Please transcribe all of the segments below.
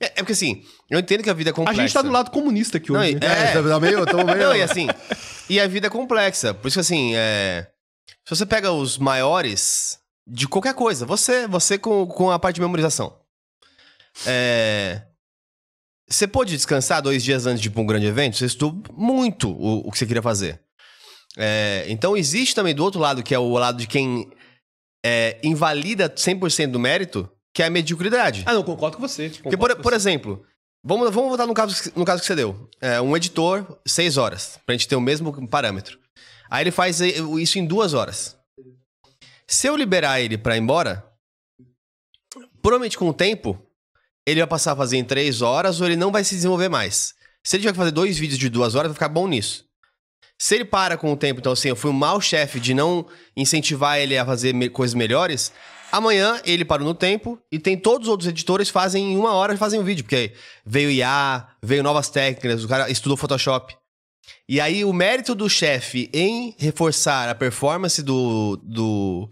É, é porque assim, eu entendo que a vida é complexa. A gente tá do lado comunista aqui hoje. Não, né? é, é, tá meio, meio... Não, e assim, e a vida é complexa. Por isso que assim, é... se você pega os maiores de qualquer coisa, você, você com, com a parte de memorização. É... Você pôde descansar dois dias antes de um grande evento? Você estudou muito o, o que você queria fazer. É, então existe também do outro lado, que é o lado de quem é, invalida 100% do mérito, que é a mediocridade. Ah, não, concordo com você. Concordo Porque, por, por exemplo, vamos, vamos voltar no caso, no caso que você deu. É, um editor, seis horas, pra gente ter o mesmo parâmetro. Aí ele faz isso em duas horas. Se eu liberar ele pra ir embora, provavelmente com o tempo, ele vai passar a fazer em três horas ou ele não vai se desenvolver mais. Se ele tiver que fazer dois vídeos de duas horas, vai ficar bom nisso. Se ele para com o tempo, então assim, eu fui um mau chefe de não incentivar ele a fazer me coisas melhores, Amanhã ele parou no tempo e tem todos os outros editores fazem em uma hora fazem um vídeo, porque veio IA, veio novas técnicas, o cara estudou Photoshop. E aí o mérito do chefe em reforçar a performance do, do,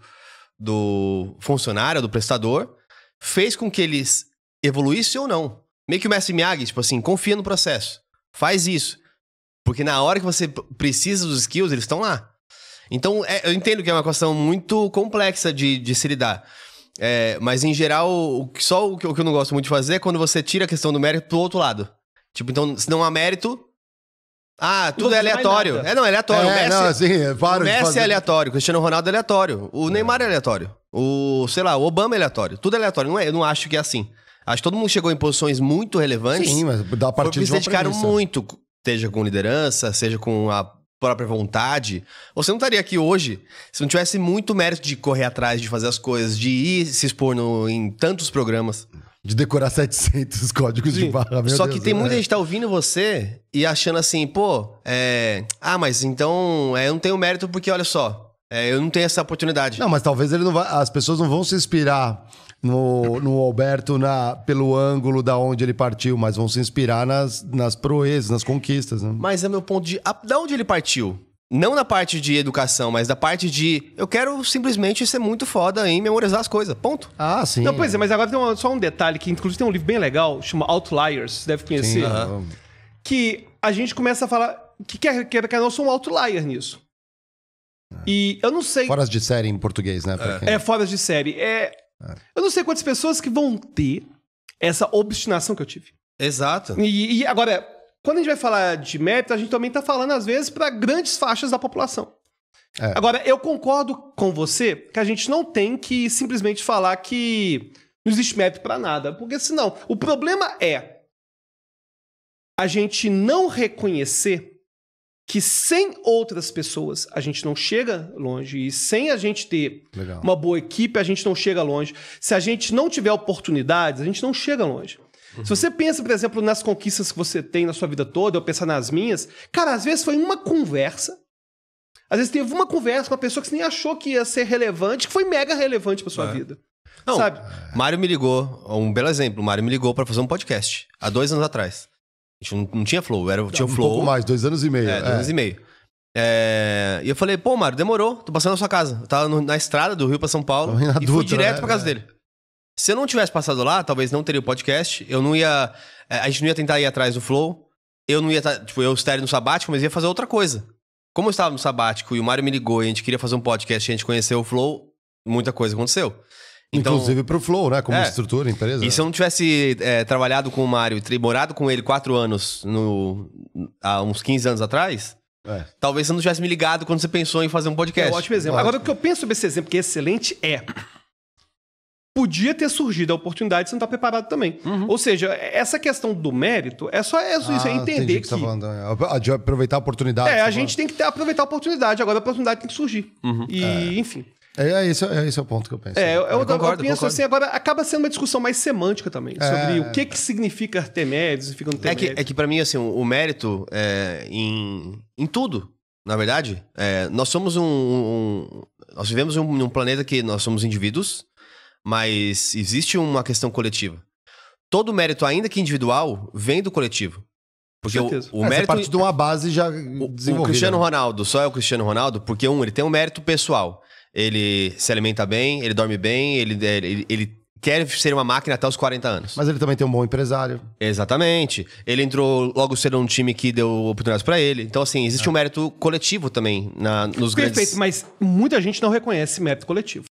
do funcionário, do prestador, fez com que eles evoluíssem ou não. Meio que o mestre Miyagi, tipo assim, confia no processo. Faz isso. Porque na hora que você precisa dos skills, eles estão lá. Então, é, eu entendo que é uma questão muito complexa de, de se lidar. É, mas, em geral, o, só o que, o que eu não gosto muito de fazer é quando você tira a questão do mérito pro outro lado. Tipo, então, se não há mérito, ah, tudo é aleatório. É, não, é aleatório. É, o Messi, não, assim, é o Messi é aleatório, o Cristiano Ronaldo é aleatório, o é. Neymar é aleatório, o, sei lá, o Obama é aleatório. Tudo é aleatório. Não é, eu não acho que é assim. Acho que todo mundo chegou em posições muito relevantes. Sim, mas dá partida de uma se dedicaram premissa. muito, seja com liderança, seja com a própria vontade, você não estaria aqui hoje se não tivesse muito mérito de correr atrás, de fazer as coisas, de ir se expor no, em tantos programas. De decorar 700 códigos Sim. de barra. Meu Só Deus que tem né? muita gente que tá ouvindo você e achando assim, pô, é... ah, mas então é, eu não tenho mérito porque, olha só, é, eu não tenho essa oportunidade. Não, mas talvez ele não vá, as pessoas não vão se inspirar no, no Alberto na, pelo ângulo da onde ele partiu, mas vão se inspirar nas, nas proezas, nas conquistas. Né? Mas é meu ponto de. A, da onde ele partiu? Não na parte de educação, mas da parte de eu quero simplesmente ser muito foda em memorizar as coisas. Ponto. Ah, sim. Não, pois é, mas agora tem uma, só um detalhe que, inclusive, tem um livro bem legal, chama Outliers, você deve conhecer. Sim, uh -huh. Que a gente começa a falar que quer, que quer eu sou um outlier nisso. É. E eu não sei. Fora de série em português, né? É. Quem... É, fora de série. É, é... Eu não sei quantas pessoas que vão ter essa obstinação que eu tive. Exato. E, e agora, quando a gente vai falar de mérito, a gente também está falando, às vezes, para grandes faixas da população. É. Agora, eu concordo com você que a gente não tem que simplesmente falar que não existe mérito para nada, porque senão o problema é a gente não reconhecer que sem outras pessoas a gente não chega longe e sem a gente ter Legal. uma boa equipe a gente não chega longe. Se a gente não tiver oportunidades, a gente não chega longe. Uhum. Se você pensa, por exemplo, nas conquistas que você tem na sua vida toda, eu pensar nas minhas, cara, às vezes foi uma conversa. Às vezes teve uma conversa com uma pessoa que você nem achou que ia ser relevante, que foi mega relevante para sua é. vida. Não, sabe? Mário me ligou, um belo exemplo, o Mário me ligou para fazer um podcast há dois anos atrás gente não, não tinha flow, era, tinha um flow. Um pouco mais, dois anos e meio. É, dois é. anos e meio. É, e eu falei, pô, Mário, demorou, tô passando na sua casa. Eu tava no, na estrada do Rio pra São Paulo e Dutra, fui né? direto né? pra casa é. dele. Se eu não tivesse passado lá, talvez não teria o podcast, eu não ia... É, a gente não ia tentar ir atrás do flow, eu não ia... Tá, tipo, eu estaria no sabático, mas ia fazer outra coisa. Como eu estava no sabático e o Mário me ligou e a gente queria fazer um podcast e a gente conheceu o flow, muita coisa aconteceu. Então, Inclusive pro Flow, né? Como é. estrutura, empresa. E se eu não tivesse é, trabalhado com o Mário e morado com ele quatro anos, no, há uns 15 anos atrás, é. talvez você não tivesse me ligado quando você pensou em fazer um podcast. É um ótimo exemplo. Ótimo. Agora, o que eu penso sobre esse exemplo, que é excelente, é... Podia ter surgido a oportunidade, você não estar tá preparado também. Uhum. Ou seja, essa questão do mérito é só é isso, é ah, tá é entender que... que... Tá falando, de aproveitar a oportunidade. É, a tá gente falando. tem que aproveitar a oportunidade. Agora a oportunidade tem que surgir. Uhum. E, é. enfim... É, é, esse, é esse é o ponto que eu penso. É, eu, eu, é, eu, concordo, eu penso concordo. assim, agora acaba sendo uma discussão mais semântica também, é, sobre o que, que significa ter mérito, significa não ter é mérito. Que, é que é para mim, assim, o, mérito é em, em tudo, na verdade. É, nós somos um, um Nós vivemos um, num planeta que nós somos indivíduos, mas existe uma questão coletiva. Todo mérito, ainda que individual, vem do coletivo. Porque o, o mérito. parte de uma base já. desenvolvida. o Cristiano né? Ronaldo só é o Cristiano Ronaldo porque, um, ele tem um mérito pessoal ele se alimenta bem, ele dorme bem, ele, é, ele, ele quer ser uma máquina até os 40 anos. Mas ele também tem um bom empresário. Exatamente. Ele entrou logo cedo num time que deu oportunidades para ele. Então, assim, existe ah. um mérito coletivo também na, nos Perfeito, grandes... Perfeito, mas muita gente não reconhece mérito coletivo.